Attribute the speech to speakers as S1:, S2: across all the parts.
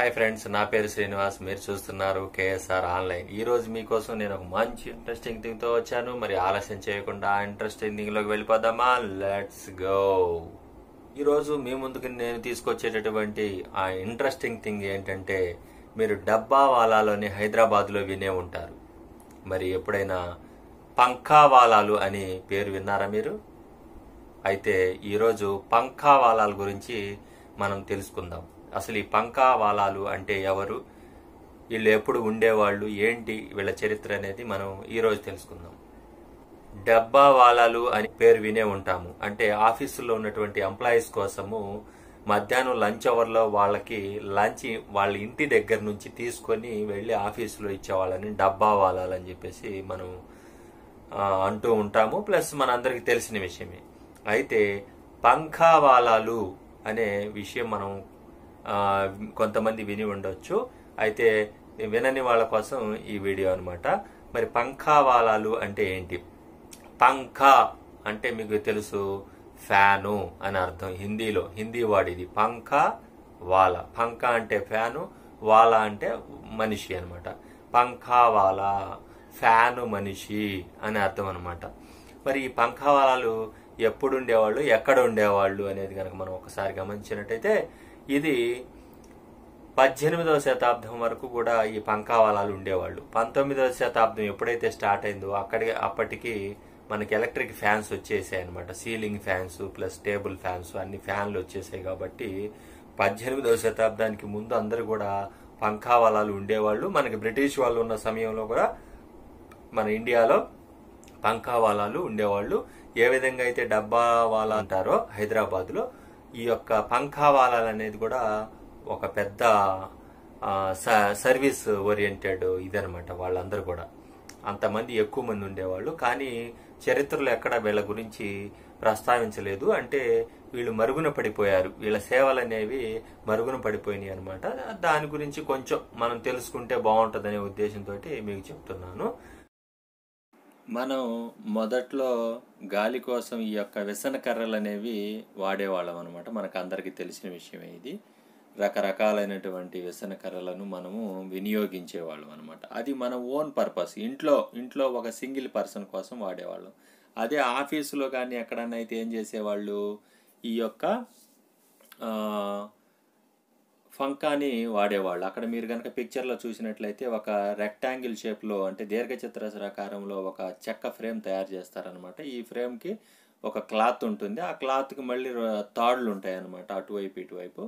S1: hi friends నా పేరు శ్రీనివాస్ మీరు చూస్తున్నారు కేఎస్ఆర్ ఆన్లైన్ ఈ రోజు మీకోసం నేను ఒక మంచి ఇంట్రెస్టింగ్ థింగ్ తో వచ్చాను మరి ఆలస్యం చేయకుండా ఇంట్రెస్టింగ్ థింగ్ లోకి వెళ్ళిపోదామా లెట్స్ గో ఈ రోజు మీ ముందుకు నేను తీసుకొచ్చేటటువంటి ఆ ఇంట్రెస్టింగ్ థింగ్ ఏంటంటే మీరు డబ్బావాలాలోని హైదరాబాద్లో వినే ఉంటారు మరి ఎప్పుడైనా పంఖావాలాలు అని పేరు విన్నారా మీరు అయితే ఈరోజు పంఖావాలాల గురించి మనం తెలుసుకుందాం అసలు ఈ పంకావాలాలు అంటే ఎవరు వీళ్ళు ఎప్పుడు ఉండేవాళ్ళు ఏంటి వీళ్ళ చరిత్ర అనేది మనం ఈరోజు తెలుసుకుందాం డబ్బా వాలాలు అని పేరు వినే ఉంటాము అంటే ఆఫీసులో ఉన్నటువంటి ఎంప్లాయీస్ కోసము మధ్యాహ్నం లంచ్ అవర్లో వాళ్ళకి లంచ్ వాళ్ళ ఇంటి దగ్గర నుంచి తీసుకొని వెళ్ళి ఆఫీసులో ఇచ్చేవాళ్ళని డబ్బా వాలాలని అని చెప్పేసి మనం అంటూ ఉంటాము ప్లస్ మనందరికీ తెలిసిన విషయమే అయితే పంఖావాలాలు అనే విషయం మనం కొంతమంది విని ఉండొచ్చు అయితే వినని వాళ్ళ కోసం ఈ వీడియో అనమాట మరి పంఖావాలాలు అంటే ఏంటి పంఖ అంటే మీకు తెలుసు ఫ్యాను అని అర్థం హిందీలో హిందీ వాడిది పంఖ వాల పంఖ అంటే ఫ్యాను వాల అంటే మనిషి అనమాట పంఖావాల ఫ్యాను మనిషి అని అర్థం అనమాట మరి ఈ పంఖావాలాలు ఎప్పుడు ఉండేవాళ్ళు ఎక్కడ ఉండేవాళ్ళు అనేది కనుక మనం ఒకసారి గమనించినట్టయితే ఇది పద్దెనిమిదవ శతాబ్దం వరకు కూడా ఈ పంకావలాలు ఉండేవాళ్ళు పంతొమ్మిదవ శతాబ్దం ఎప్పుడైతే స్టార్ట్ అయిందో అక్కడికి అప్పటికి మనకి ఎలక్ట్రిక్ ఫ్యాన్స్ వచ్చేసాయి అనమాట ceiling fans plus table fans అన్ని ఫ్యాన్లు వచ్చేసాయి కాబట్టి పద్దెనిమిదవ శతాబ్దానికి ముందు అందరూ కూడా పంకావాలాలు ఉండేవాళ్ళు మనకి బ్రిటిష్ వాళ్ళు ఉన్న సమయంలో కూడా మన ఇండియాలో పంకావాలాలు ఉండేవాళ్ళు ఏ విధంగా అయితే డబ్బా వాలా అంటారో హైదరాబాద్లో ఈ యొక్క పంఖావాలాలు అనేది కూడా ఒక పెద్ద సర్వీస్ ఓరియంటెడ్ ఇదనమాట వాళ్ళందరూ కూడా అంతమంది ఎక్కువ మంది ఉండేవాళ్ళు కానీ చరిత్రలో ఎక్కడ వీళ్ళ గురించి ప్రస్తావించలేదు అంటే వీళ్ళు మరుగున పడిపోయారు వీళ్ళ సేవలు అనేవి మరుగున పడిపోయినాయి అనమాట దాని గురించి కొంచెం మనం తెలుసుకుంటే బాగుంటుందనే ఉద్దేశంతో మీకు చెప్తున్నాను మనం మొదట్లో గాలి కోసం ఈ యొక్క విసన కర్రలు అనేవి వాడేవాళ్ళం అనమాట మనకు అందరికీ తెలిసిన విషయమే ఇది రకరకాలైనటువంటి విసన కర్రలను మనము వినియోగించేవాళ్ళం అనమాట అది మన ఓన్ పర్పస్ ఇంట్లో ఇంట్లో ఒక సింగిల్ పర్సన్ కోసం వాడేవాళ్ళం అదే ఆఫీసులో కానీ ఎక్కడన్నా అయితే ఏం చేసేవాళ్ళు ఈ యొక్క ఫంకాని వాడేవాళ్ళు అక్కడ మీరు కనుక పిక్చర్లో చూసినట్లయితే ఒక రెక్టాంగిల్ షేప్లో అంటే దీర్ఘచిత్రాకారంలో ఒక చెక్క ఫ్రేమ్ తయారు చేస్తారనమాట ఈ ఫ్రేమ్కి ఒక క్లాత్ ఉంటుంది ఆ క్లాత్కి మళ్ళీ తాళ్ళు ఉంటాయన్నమాట అటువైపు ఇటువైపు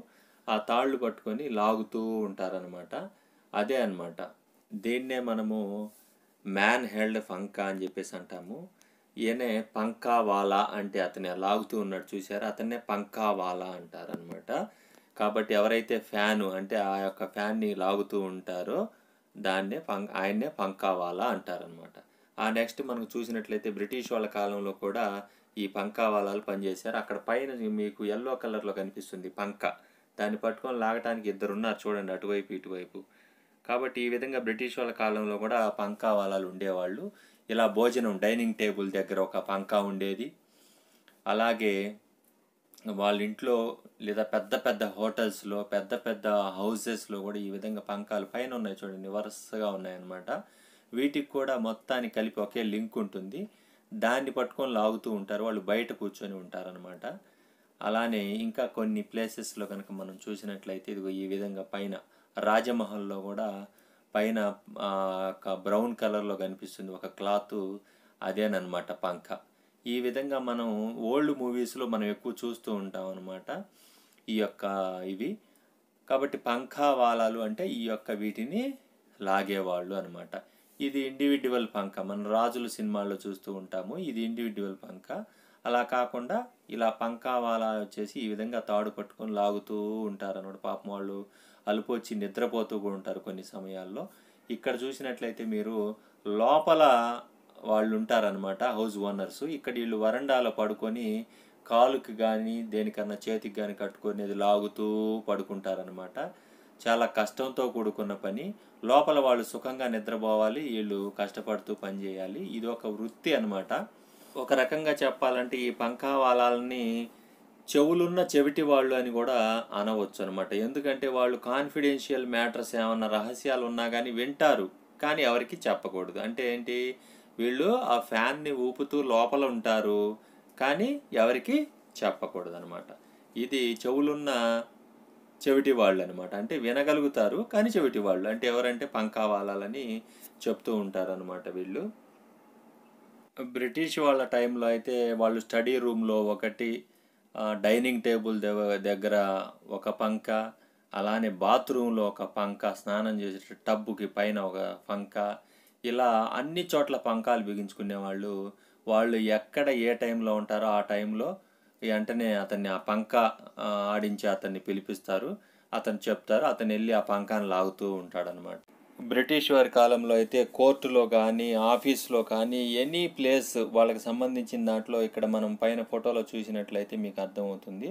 S1: ఆ తాళ్ళు పట్టుకొని లాగుతూ ఉంటారనమాట అదే అనమాట దీన్నే మనము మ్యాన్ హెల్డ్ ఫంకా అని చెప్పేసి అంటాము ఈయనే పంకావాలా అంటే అతనే లాగుతూ ఉన్నాడు చూసారా అతన్నే పంకావాలా అంటారనమాట కాబట్టి ఎవరైతే ఫ్యాను అంటే ఆ యొక్క ఫ్యాన్ని లాగుతూ ఉంటారో దాన్నే పం ఆయన్నే పంకావాలా అంటారనమాట ఆ నెక్స్ట్ మనకు చూసినట్లయితే బ్రిటిష్ వాళ్ళ కాలంలో కూడా ఈ పంకావాలాలు పనిచేశారు అక్కడ పైన మీకు ఎల్లో కలర్లో కనిపిస్తుంది పంక దాన్ని పట్టుకొని లాగటానికి ఇద్దరు ఉన్నారు చూడండి అటువైపు ఇటువైపు కాబట్టి ఈ విధంగా బ్రిటిష్ వాళ్ళ కాలంలో కూడా పంకావాలాలు ఉండేవాళ్ళు ఇలా భోజనం డైనింగ్ టేబుల్ దగ్గర ఒక పంకా ఉండేది అలాగే వాళ్ళ ఇంట్లో లేదా పెద్ద పెద్ద హోటల్స్లో పెద్ద పెద్ద హౌసెస్లో కూడా ఈ విధంగా పంకాలు పైన ఉన్నాయి చూడండి వరుసగా ఉన్నాయన్నమాట వీటికి కూడా మొత్తాన్ని కలిపి ఒకే లింక్ ఉంటుంది దాన్ని పట్టుకొని లాగుతూ ఉంటారు వాళ్ళు బయట కూర్చొని ఉంటారనమాట అలానే ఇంకా కొన్ని ప్లేసెస్లో కనుక మనం చూసినట్లయితే ఇదిగో ఈ విధంగా పైన రాజమహల్లో కూడా పైన బ్రౌన్ కలర్లో కనిపిస్తుంది ఒక క్లాత్ అదేనమాట పంఖ ఈ విధంగా మనం ఓల్డ్ మూవీస్లో మనం ఎక్కువ చూస్తూ ఉంటాం అనమాట ఈ యొక్క ఇవి కాబట్టి పంఖావాలాలు అంటే ఈ యొక్క వీటిని లాగేవాళ్ళు అనమాట ఇది ఇండివిడ్యువల్ పంఖ మనం రాజుల సినిమాల్లో చూస్తూ ఉంటాము ఇది ఇండివిడ్యువల్ పంఖ అలా కాకుండా ఇలా పంకావాలా వచ్చేసి ఈ విధంగా తాడు పట్టుకొని లాగుతూ ఉంటారు అనమాట పాపం వాళ్ళు అలుపు వచ్చి నిద్రపోతూ ఉంటారు కొన్ని సమయాల్లో ఇక్కడ చూసినట్లయితే మీరు లోపల వాళ్ళు ఉంటారనమాట హౌస్ ఓనర్స్ ఇక్కడ వీళ్ళు వరండాలో పడుకొని కాలుకి కానీ దేనికన్నా చేతికి కానీ కట్టుకొని అది లాగుతూ పడుకుంటారనమాట చాలా కష్టంతో కూడుకున్న పని లోపల వాళ్ళు సుఖంగా నిద్రపోవాలి వీళ్ళు కష్టపడుతూ పనిచేయాలి ఇది ఒక వృత్తి అనమాట ఒక రకంగా చెప్పాలంటే ఈ పంఖావాలని చెవులున్న చెవిటి వాళ్ళు అని కూడా అనవచ్చు అనమాట ఎందుకంటే వాళ్ళు కాన్ఫిడెన్షియల్ మ్యాటర్స్ ఏమన్నా రహస్యాలు ఉన్నా కానీ వింటారు కానీ ఎవరికి చెప్పకూడదు అంటే ఏంటి వీళ్ళు ఆ ఫ్యాన్ని ఊపుతూ లోపల ఉంటారు కానీ ఎవరికి చెప్పకూడదనమాట ఇది చెవులున్న చెవిటి వాళ్ళు అనమాట అంటే వినగలుగుతారు కానీ చెవిటి వాళ్ళు అంటే ఎవరంటే పంకావాలని చెప్తూ ఉంటారనమాట వీళ్ళు బ్రిటిష్ వాళ్ళ టైంలో అయితే వాళ్ళు స్టడీ రూమ్లో ఒకటి డైనింగ్ టేబుల్ దగ్గర ఒక పంక అలానే బాత్రూంలో ఒక పంక స్నానం చేసే టబ్బుకి పైన ఒక పంక ఇలా అన్ని చోట్ల పంకాలు బిగించుకునే వాళ్ళు వాళ్ళు ఎక్కడ ఏ టైంలో ఉంటారో ఆ టైంలో వెంటనే అతన్ని ఆ పంక ఆడించి అతన్ని పిలిపిస్తారు అతను చెప్తారు అతను వెళ్ళి ఆ పంకాన్ని లాగుతూ ఉంటాడనమాట బ్రిటిష్ వారి కాలంలో అయితే కోర్టులో కానీ ఆఫీస్లో కానీ ఎనీ ప్లేస్ వాళ్ళకి సంబంధించిన దాంట్లో ఇక్కడ మనం పైన ఫోటోలో చూసినట్లయితే మీకు అర్థమవుతుంది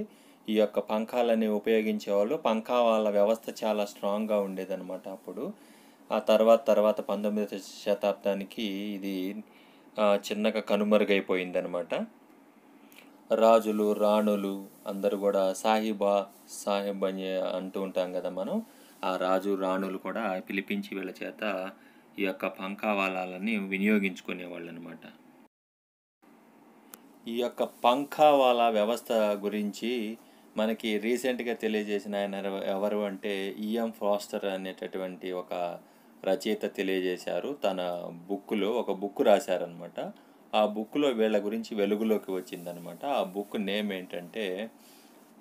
S1: ఈ యొక్క ఉపయోగించే ఉపయోగించేవాళ్ళు పంకా వాళ్ళ వ్యవస్థ చాలా స్ట్రాంగ్గా ఉండేదన్నమాట అప్పుడు ఆ తర్వాత తర్వాత పంతొమ్మిదవ శతాబ్దానికి ఇది చిన్నగా కనుమరుగైపోయిందనమాట రాజులు రాణులు అందరూ కూడా సాహిబా సాహిబ్ అని అంటూ ఉంటాం కదా మనం ఆ రాజు రాణులు కూడా పిలిపించి వీళ్ళ చేత ఈ యొక్క పంఖావాలాలని వినియోగించుకునేవాళ్ళు అనమాట ఈ యొక్క పంఖావాలా వ్యవస్థ గురించి మనకి రీసెంట్గా తెలియజేసిన ఆయన ఎవరు అంటే ఈఎం ఫాస్టర్ అనేటటువంటి ఒక రచయిత తెలియజేశారు తన బుక్లో ఒక బుక్ రాశారనమాట ఆ బుక్లో వీళ్ళ గురించి వెలుగులోకి వచ్చిందనమాట ఆ బుక్ నేమ్ ఏంటంటే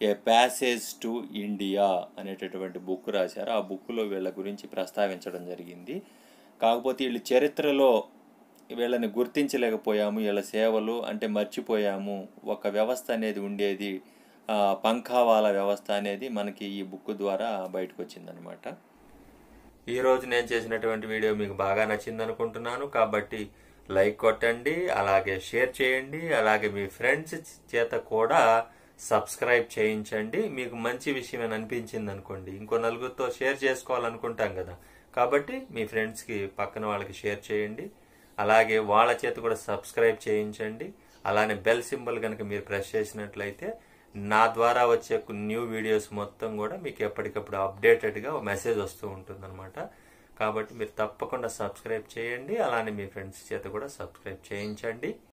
S1: ఏ ప్యాసేజ్ టు ఇండియా అనేటటువంటి బుక్ రాశారు ఆ బుక్లో వీళ్ళ గురించి ప్రస్తావించడం జరిగింది కాకపోతే వీళ్ళు చరిత్రలో వీళ్ళని గుర్తించలేకపోయాము వీళ్ళ సేవలు అంటే మర్చిపోయాము ఒక వ్యవస్థ అనేది ఉండేది పంఖావాల వ్యవస్థ అనేది మనకి ఈ బుక్ ద్వారా బయటకు వచ్చిందనమాట ఈరోజు నేను చేసినటువంటి వీడియో మీకు బాగా నచ్చింది అనుకుంటున్నాను కాబట్టి లైక్ కొట్టండి అలాగే షేర్ చేయండి అలాగే మీ ఫ్రెండ్స్ చేత కూడా సబ్స్క్రైబ్ చేయించండి మీకు మంచి విషయం అని అనిపించింది అనుకోండి ఇంకో నలుగురితో షేర్ చేసుకోవాలనుకుంటాం కదా కాబట్టి మీ ఫ్రెండ్స్కి పక్కన వాళ్ళకి షేర్ చేయండి అలాగే వాళ్ళ చేత కూడా సబ్స్క్రైబ్ చేయించండి అలానే బెల్ సింబల్ కనుక మీరు ప్రెస్ చేసినట్లయితే నా ద్వారా వచ్చే న్యూ వీడియోస్ మొత్తం కూడా మీకు ఎప్పటికప్పుడు అప్డేటెడ్గా మెసేజ్ వస్తూ అనమాట కాబట్టి మీరు తప్పకుండా సబ్స్క్రైబ్ చేయండి అలానే మీ ఫ్రెండ్స్ చేత కూడా సబ్స్క్రైబ్ చేయించండి